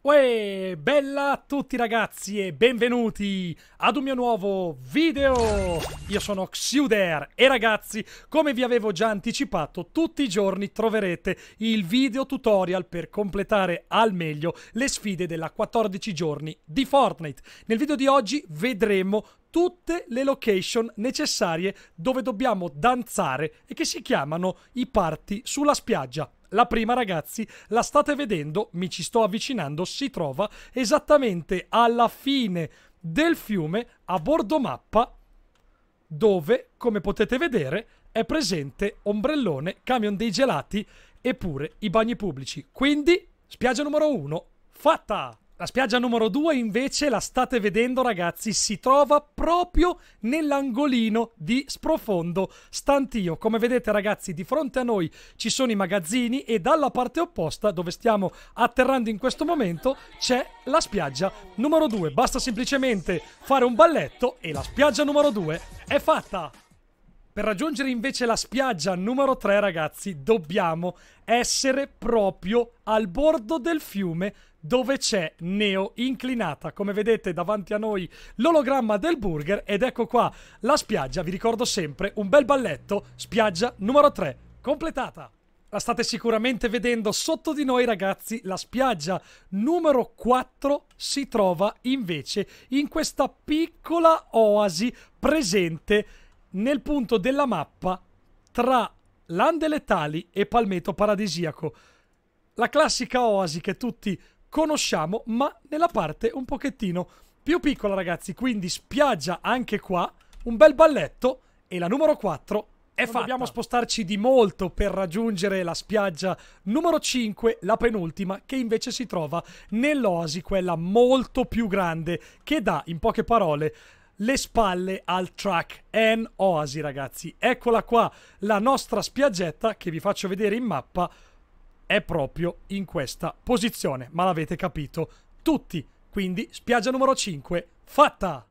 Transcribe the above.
Uè, bella a tutti ragazzi e benvenuti ad un mio nuovo video! Io sono Xuder e ragazzi, come vi avevo già anticipato, tutti i giorni troverete il video tutorial per completare al meglio le sfide della 14 giorni di Fortnite. Nel video di oggi vedremo tutte le location necessarie dove dobbiamo danzare e che si chiamano i parti sulla spiaggia. La prima, ragazzi, la state vedendo, mi ci sto avvicinando, si trova esattamente alla fine del fiume a bordo mappa dove, come potete vedere, è presente ombrellone, camion dei gelati e pure i bagni pubblici. Quindi, spiaggia numero uno, fatta! La spiaggia numero 2 invece la state vedendo ragazzi, si trova proprio nell'angolino di Sprofondo Stantio. Come vedete ragazzi, di fronte a noi ci sono i magazzini e dalla parte opposta dove stiamo atterrando in questo momento c'è la spiaggia numero 2. Basta semplicemente fare un balletto e la spiaggia numero 2 è fatta! Per raggiungere invece la spiaggia numero 3, ragazzi, dobbiamo essere proprio al bordo del fiume dove c'è Neo inclinata. Come vedete davanti a noi l'ologramma del burger ed ecco qua la spiaggia. Vi ricordo sempre un bel balletto, spiaggia numero 3, completata. La state sicuramente vedendo sotto di noi ragazzi, la spiaggia numero 4 si trova invece in questa piccola oasi presente nel punto della mappa tra Lande Letali e Palmeto Paradisiaco. La classica oasi che tutti conosciamo, ma nella parte un pochettino più piccola, ragazzi. Quindi spiaggia anche qua, un bel balletto e la numero 4 è fatta. Dobbiamo spostarci di molto per raggiungere la spiaggia numero 5, la penultima, che invece si trova nell'oasi, quella molto più grande, che dà, in poche parole, le spalle al track and Oasi ragazzi eccola qua la nostra spiaggetta che vi faccio vedere in mappa è proprio in questa posizione ma l'avete capito tutti quindi spiaggia numero 5 fatta